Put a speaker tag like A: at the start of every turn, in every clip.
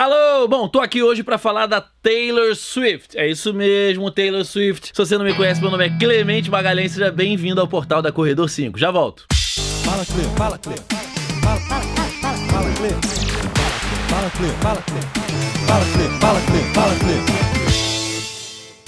A: Alô, bom, tô aqui hoje para falar da Taylor Swift. É isso mesmo, Taylor Swift. Se você não me conhece, meu nome é Clemente Magalhães, seja bem-vindo ao portal da Corredor 5. Já volto. Fala, Cle, fala, Cle. Fala, fala, fala, fala, Cle. Fala, Cle, fala, Cle. Fala, Cle, fala, Cle. Fala, Cle, fala, Cle.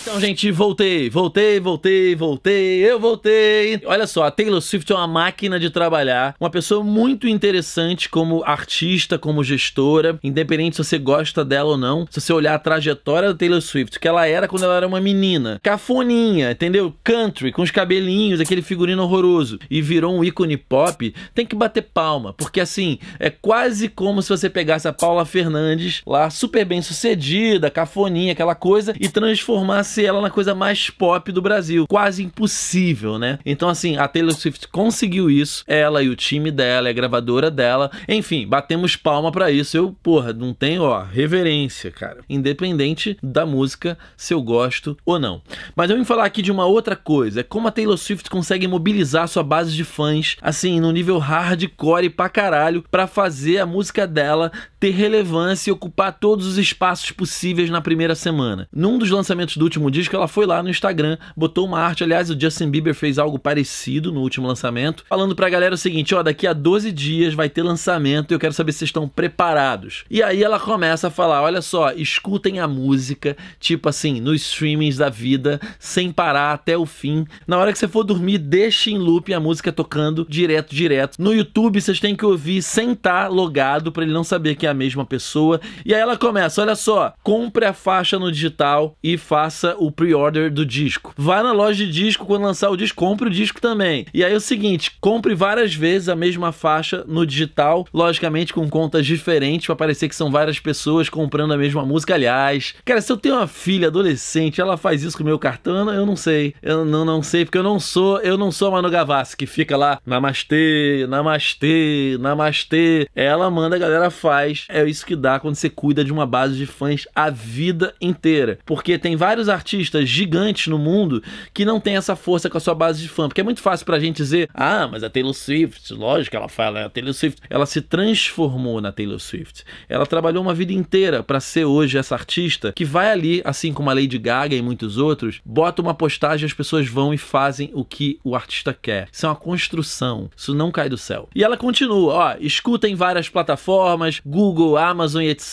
A: Então, gente, voltei, voltei, voltei, voltei, eu voltei. Olha só, a Taylor Swift é uma máquina de trabalhar, uma pessoa muito interessante como artista, como gestora, independente se você gosta dela ou não. Se você olhar a trajetória da Taylor Swift, que ela era quando ela era uma menina, cafoninha, entendeu? Country, com os cabelinhos, aquele figurino horroroso, e virou um ícone pop, tem que bater palma, porque assim, é quase como se você pegasse a Paula Fernandes, lá super bem sucedida, cafoninha, aquela coisa, e transformasse ser ela na coisa mais pop do Brasil. Quase impossível, né? Então, assim, a Taylor Swift conseguiu isso. Ela e o time dela, a gravadora dela. Enfim, batemos palma para isso. Eu, porra, não tenho, ó, reverência, cara. Independente da música, se eu gosto ou não. Mas eu vim falar aqui de uma outra coisa. é Como a Taylor Swift consegue mobilizar sua base de fãs, assim, no nível hardcore pra caralho, pra fazer a música dela ter relevância e ocupar todos os espaços possíveis na primeira semana. Num dos lançamentos do último último disco, ela foi lá no Instagram, botou uma arte. Aliás, o Justin Bieber fez algo parecido no último lançamento, falando pra galera o seguinte: ó, daqui a 12 dias vai ter lançamento e eu quero saber se vocês estão preparados. E aí ela começa a falar: olha só, escutem a música, tipo assim, nos streamings da vida, sem parar até o fim. Na hora que você for dormir, deixe em loop a música tocando direto, direto. No YouTube, vocês têm que ouvir sem estar tá logado para ele não saber que é a mesma pessoa. E aí ela começa: olha só, compre a faixa no digital e faça faça o pre-order do disco. Vá na loja de disco quando lançar o disco, compre o disco também. E aí é o seguinte, compre várias vezes a mesma faixa no digital, logicamente com contas diferentes para parecer que são várias pessoas comprando a mesma música. Aliás, cara, se eu tenho uma filha adolescente, ela faz isso com o meu cartão, eu não sei. Eu não, não sei porque eu não sou, eu não sou a Manu Gavassi que fica lá namastê, namastê, namastê. Ela manda, a galera faz. É isso que dá quando você cuida de uma base de fãs a vida inteira. Porque tem vários artistas artistas gigantes no mundo que não tem essa força com a sua base de fã. Porque é muito fácil pra gente dizer, ah, mas a Taylor Swift, lógico que ela fala, né, a Taylor Swift, ela se transformou na Taylor Swift. Ela trabalhou uma vida inteira para ser hoje essa artista que vai ali, assim como a Lady Gaga e muitos outros, bota uma postagem, as pessoas vão e fazem o que o artista quer. Isso é uma construção, isso não cai do céu. E ela continua, ó, escuta em várias plataformas, Google, Amazon e etc.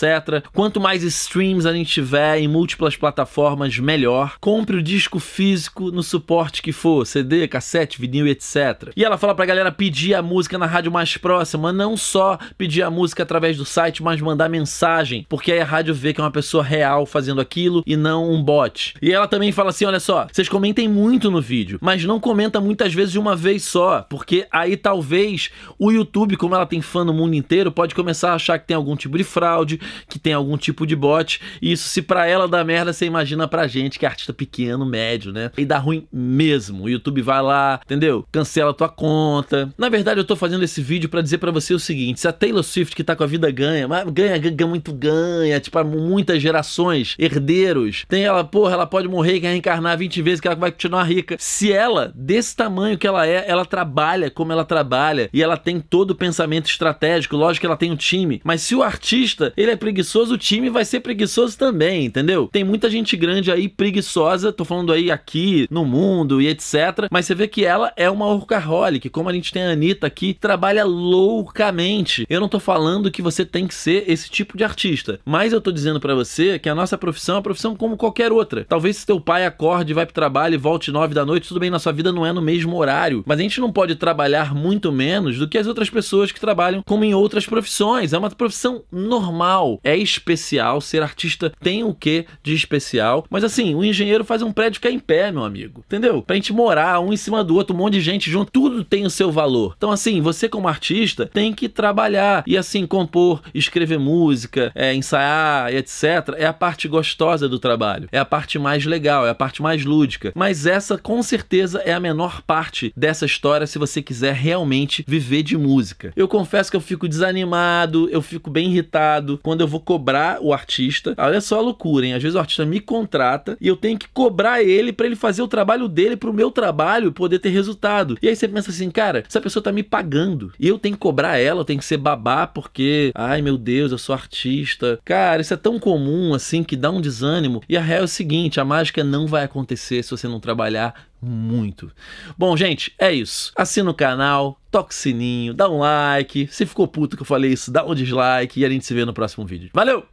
A: Quanto mais streams a gente tiver em múltiplas plataformas, melhor melhor, compre o disco físico no suporte que for, CD, cassete, vinil, etc. E ela fala pra galera pedir a música na rádio mais próxima, não só pedir a música através do site, mas mandar mensagem, porque aí a rádio vê que é uma pessoa real fazendo aquilo e não um bot. E ela também fala assim, olha só, vocês comentem muito no vídeo, mas não comenta muitas vezes de uma vez só, porque aí talvez o YouTube, como ela tem fã no mundo inteiro, pode começar a achar que tem algum tipo de fraude, que tem algum tipo de bot, e isso se pra ela dá merda, você imagina pra gente gente que é artista pequeno, médio, né? E dá ruim mesmo. O YouTube vai lá, entendeu? Cancela tua conta. Na verdade, eu tô fazendo esse vídeo para dizer para você o seguinte: se a Taylor Swift que tá com a vida ganha, mas ganha, ganha muito ganha, tipo, muitas gerações, herdeiros. Tem ela, porra, ela pode morrer e reencarnar 20 vezes que ela vai continuar rica. Se ela, desse tamanho que ela é, ela trabalha como ela trabalha e ela tem todo o pensamento estratégico, lógico que ela tem um time, mas se o artista, ele é preguiçoso, o time vai ser preguiçoso também, entendeu? Tem muita gente grande aí preguiçosa, tô falando aí aqui, no mundo e etc. Mas você vê que ela é uma workaholic, como a gente tem a Anitta aqui, trabalha loucamente. Eu não tô falando que você tem que ser esse tipo de artista, mas eu tô dizendo para você que a nossa profissão é uma profissão como qualquer outra. Talvez se teu pai acorde, vai pro trabalho e volte nove da noite, tudo bem, na sua vida não é no mesmo horário, mas a gente não pode trabalhar muito menos do que as outras pessoas que trabalham como em outras profissões. É uma profissão normal, é especial, ser artista tem o que de especial, mas assim, o engenheiro faz um prédio que é em pé, meu amigo. Entendeu? Pra gente morar um em cima do outro, um monte de gente junto, tudo tem o seu valor. Então, assim, você como artista tem que trabalhar e, assim, compor, escrever música, é, ensaiar, etc. É a parte gostosa do trabalho. É a parte mais legal, é a parte mais lúdica. Mas essa, com certeza, é a menor parte dessa história se você quiser realmente viver de música. Eu confesso que eu fico desanimado, eu fico bem irritado quando eu vou cobrar o artista. Olha só a loucura, hein? Às vezes o artista me contrata e eu tenho que cobrar ele para ele fazer o trabalho dele pro meu trabalho poder ter resultado. E aí você pensa assim, cara, essa pessoa tá me pagando e eu tenho que cobrar ela, eu tenho que ser babá porque, ai meu Deus, eu sou artista. Cara, isso é tão comum assim que dá um desânimo. E a real é o seguinte, a mágica não vai acontecer se você não trabalhar muito. Bom, gente, é isso. Assina o canal, toca o sininho, dá um like. Se ficou puto que eu falei isso, dá um dislike e a gente se vê no próximo vídeo. Valeu!